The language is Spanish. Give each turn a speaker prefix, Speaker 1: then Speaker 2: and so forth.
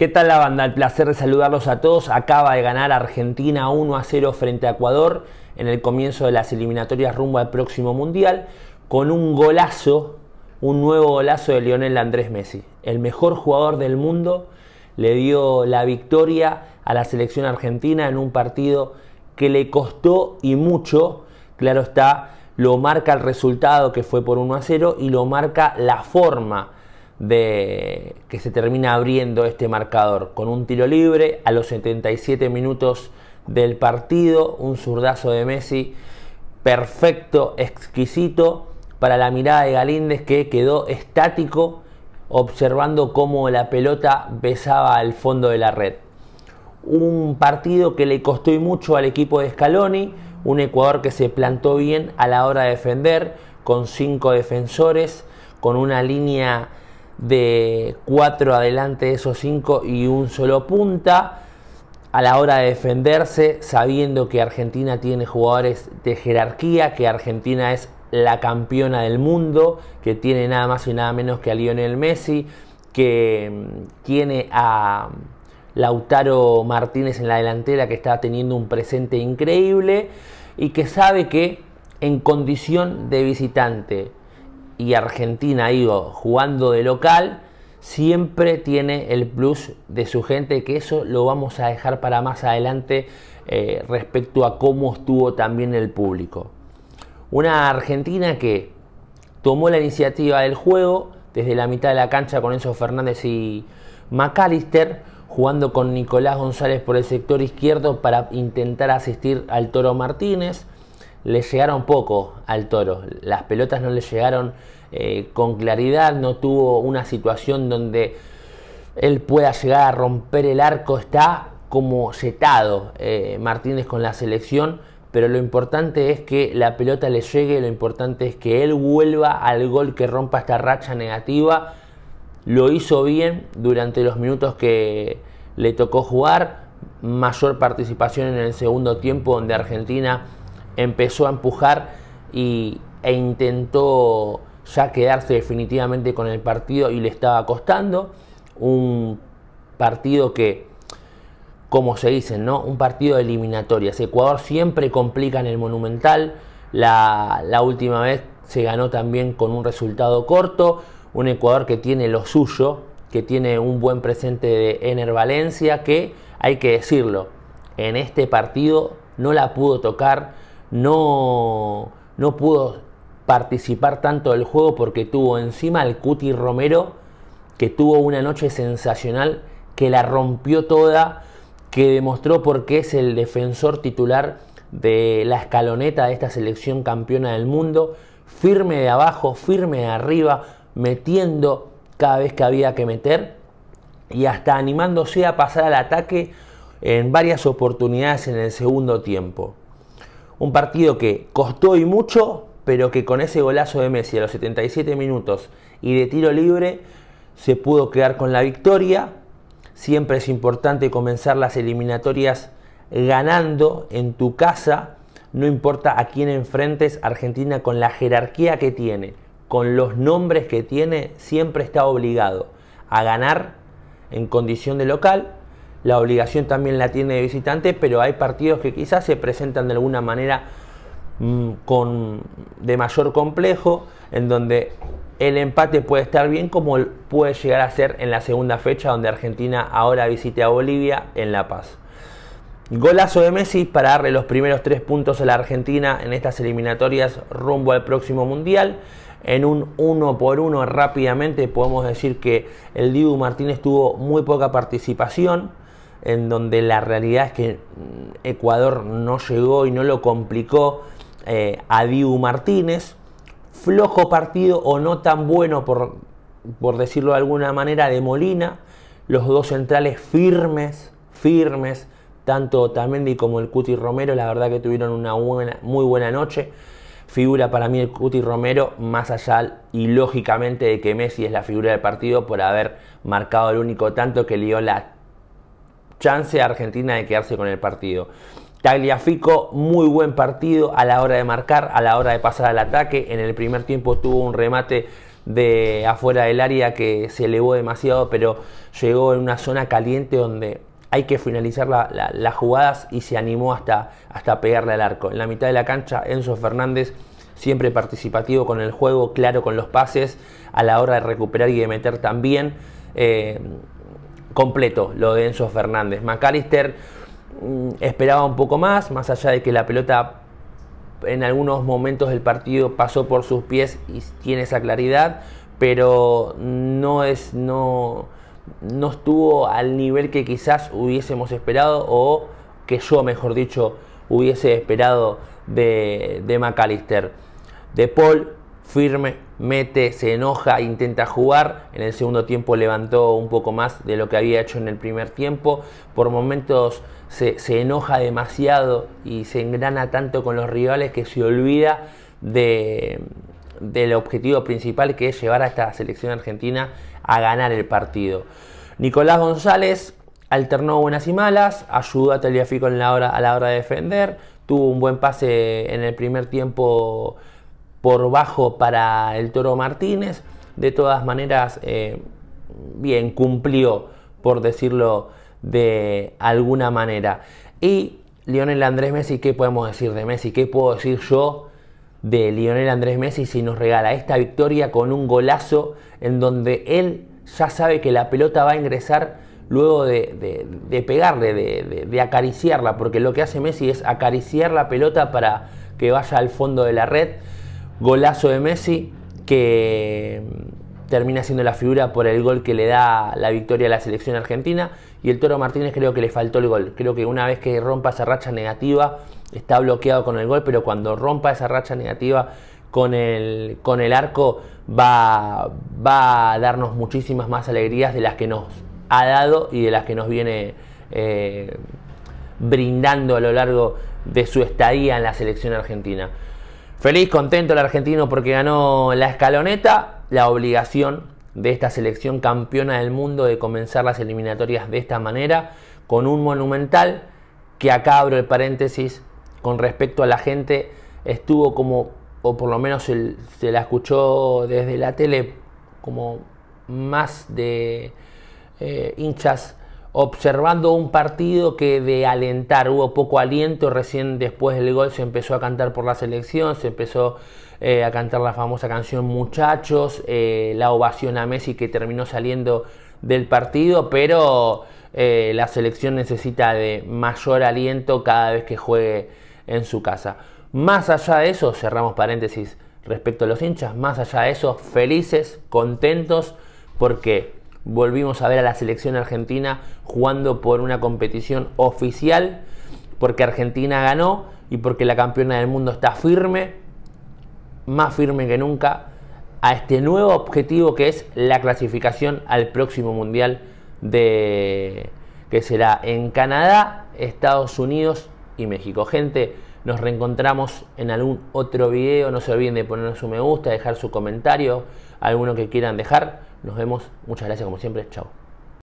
Speaker 1: ¿Qué tal la banda? El placer de saludarlos a todos. Acaba de ganar Argentina 1 a 0 frente a Ecuador en el comienzo de las eliminatorias rumbo al próximo Mundial con un golazo, un nuevo golazo de Lionel Andrés Messi. El mejor jugador del mundo le dio la victoria a la selección argentina en un partido que le costó y mucho. Claro está, lo marca el resultado que fue por 1 a 0 y lo marca la forma de que se termina abriendo este marcador con un tiro libre a los 77 minutos del partido, un zurdazo de Messi perfecto, exquisito para la mirada de Galíndez que quedó estático observando cómo la pelota besaba al fondo de la red. Un partido que le costó mucho al equipo de Scaloni, un Ecuador que se plantó bien a la hora de defender, con cinco defensores, con una línea de cuatro adelante de esos cinco y un solo punta. A la hora de defenderse, sabiendo que Argentina tiene jugadores de jerarquía, que Argentina es la campeona del mundo, que tiene nada más y nada menos que a Lionel Messi, que mm, tiene a Lautaro Martínez en la delantera, que está teniendo un presente increíble, y que sabe que en condición de visitante, y Argentina, digo, jugando de local, siempre tiene el plus de su gente, que eso lo vamos a dejar para más adelante eh, respecto a cómo estuvo también el público. Una Argentina que tomó la iniciativa del juego desde la mitad de la cancha con Enzo Fernández y McAllister, jugando con Nicolás González por el sector izquierdo para intentar asistir al Toro Martínez le llegaron poco al toro, las pelotas no le llegaron eh, con claridad, no tuvo una situación donde él pueda llegar a romper el arco, está como setado eh, Martínez con la selección, pero lo importante es que la pelota le llegue, lo importante es que él vuelva al gol que rompa esta racha negativa, lo hizo bien durante los minutos que le tocó jugar, mayor participación en el segundo tiempo donde Argentina empezó a empujar y, e intentó ya quedarse definitivamente con el partido y le estaba costando. Un partido que, como se dice, ¿no? Un partido de eliminatorias. Ecuador siempre complica en el Monumental. La, la última vez se ganó también con un resultado corto. Un Ecuador que tiene lo suyo, que tiene un buen presente de Ener Valencia, que hay que decirlo, en este partido no la pudo tocar no, no pudo participar tanto del juego porque tuvo encima al Cuti Romero, que tuvo una noche sensacional, que la rompió toda, que demostró por qué es el defensor titular de la escaloneta de esta selección campeona del mundo, firme de abajo, firme de arriba, metiendo cada vez que había que meter y hasta animándose a pasar al ataque en varias oportunidades en el segundo tiempo. Un partido que costó y mucho, pero que con ese golazo de Messi a los 77 minutos y de tiro libre se pudo quedar con la victoria. Siempre es importante comenzar las eliminatorias ganando en tu casa, no importa a quién enfrentes, Argentina con la jerarquía que tiene, con los nombres que tiene, siempre está obligado a ganar en condición de local la obligación también la tiene de visitante, pero hay partidos que quizás se presentan de alguna manera mm, con, de mayor complejo, en donde el empate puede estar bien como puede llegar a ser en la segunda fecha donde Argentina ahora visite a Bolivia en La Paz. Golazo de Messi para darle los primeros tres puntos a la Argentina en estas eliminatorias rumbo al próximo Mundial. En un uno por uno rápidamente podemos decir que el Dibu Martínez tuvo muy poca participación en donde la realidad es que mm, Ecuador no llegó y no lo complicó eh, a Dibu Martínez. Flojo partido o no tan bueno, por, por decirlo de alguna manera, de Molina. Los dos centrales firmes, firmes, tanto Tamendi como el Cuti Romero, la verdad que tuvieron una buena, muy buena noche. Figura para mí el Cuti Romero, más allá y lógicamente de que Messi es la figura del partido por haber marcado el único tanto que le dio la chance a Argentina de quedarse con el partido. Tagliafico, muy buen partido a la hora de marcar, a la hora de pasar al ataque. En el primer tiempo tuvo un remate de afuera del área que se elevó demasiado, pero llegó en una zona caliente donde hay que finalizar las jugadas y se animó hasta, hasta pegarle al arco. En la mitad de la cancha, Enzo Fernández siempre participativo con el juego, claro con los pases, a la hora de recuperar y de meter también. Eh, completo lo de Enzo Fernández. McAllister mm, esperaba un poco más, más allá de que la pelota en algunos momentos del partido pasó por sus pies y tiene esa claridad, pero no es no no estuvo al nivel que quizás hubiésemos esperado o que yo, mejor dicho, hubiese esperado de, de McAllister. De Paul, firme, mete, se enoja, intenta jugar. En el segundo tiempo levantó un poco más de lo que había hecho en el primer tiempo. Por momentos se, enoja demasiado y se engrana tanto con los rivales que se olvida de, del objetivo principal que es llevar a esta selección argentina a ganar el partido. Nicolás González alternó buenas y malas, ayudó a Taliafico en la hora, a la hora de defender, tuvo un buen pase en el primer tiempo por bajo para el Toro Martínez. De todas maneras, eh, bien, cumplió, por decirlo de alguna manera. Y Lionel Andrés Messi, ¿qué podemos decir de Messi? ¿Qué puedo decir yo de Lionel Andrés Messi si nos regala esta victoria con un golazo en donde él ya sabe que la pelota va a ingresar luego de, de, de pegarle, de, de acariciarla, porque lo que hace Messi es acariciar la pelota para que vaya al fondo de la red. Golazo de Messi que mm, termina siendo la figura por el gol que le da la victoria a la selección argentina. Y el Toro Martínez creo que le faltó el gol. Creo que una vez que rompa esa racha negativa, está bloqueado con el gol, pero cuando rompa esa racha negativa con el, arco, va, a darnos muchísimas más alegrías de las que nos ha dado y de las que nos viene eh, brindando a lo largo de su estadía en la selección argentina. Feliz, contento el argentino porque ganó la escaloneta, la obligación de esta selección campeona del mundo de comenzar las eliminatorias de esta manera, con un monumental que acá abro el paréntesis con respecto a la gente, estuvo como, o por lo menos se la escuchó desde la tele, como más de eh, hinchas observando un partido que de alentar, hubo poco aliento, recién después del gol se empezó a cantar por la selección, se empezó eh, a cantar la famosa canción Muchachos, eh, la ovación a Messi que terminó saliendo del partido, pero eh, la selección necesita de mayor aliento cada vez que juegue en su casa. Más allá de eso, cerramos paréntesis respecto a los hinchas, más allá de eso, felices, contentos, porque volvimos a ver a la selección argentina jugando por una competición oficial, porque Argentina ganó y porque la campeona del mundo está firme, más firme que nunca, a este nuevo objetivo que es la clasificación al próximo mundial de que será en Canadá, Estados Unidos y México. Gente, nos reencontramos en algún otro video. No se olviden de poner su me gusta, dejar su comentario, alguno que quieran dejar. Nos vemos. Muchas gracias como siempre. Chao.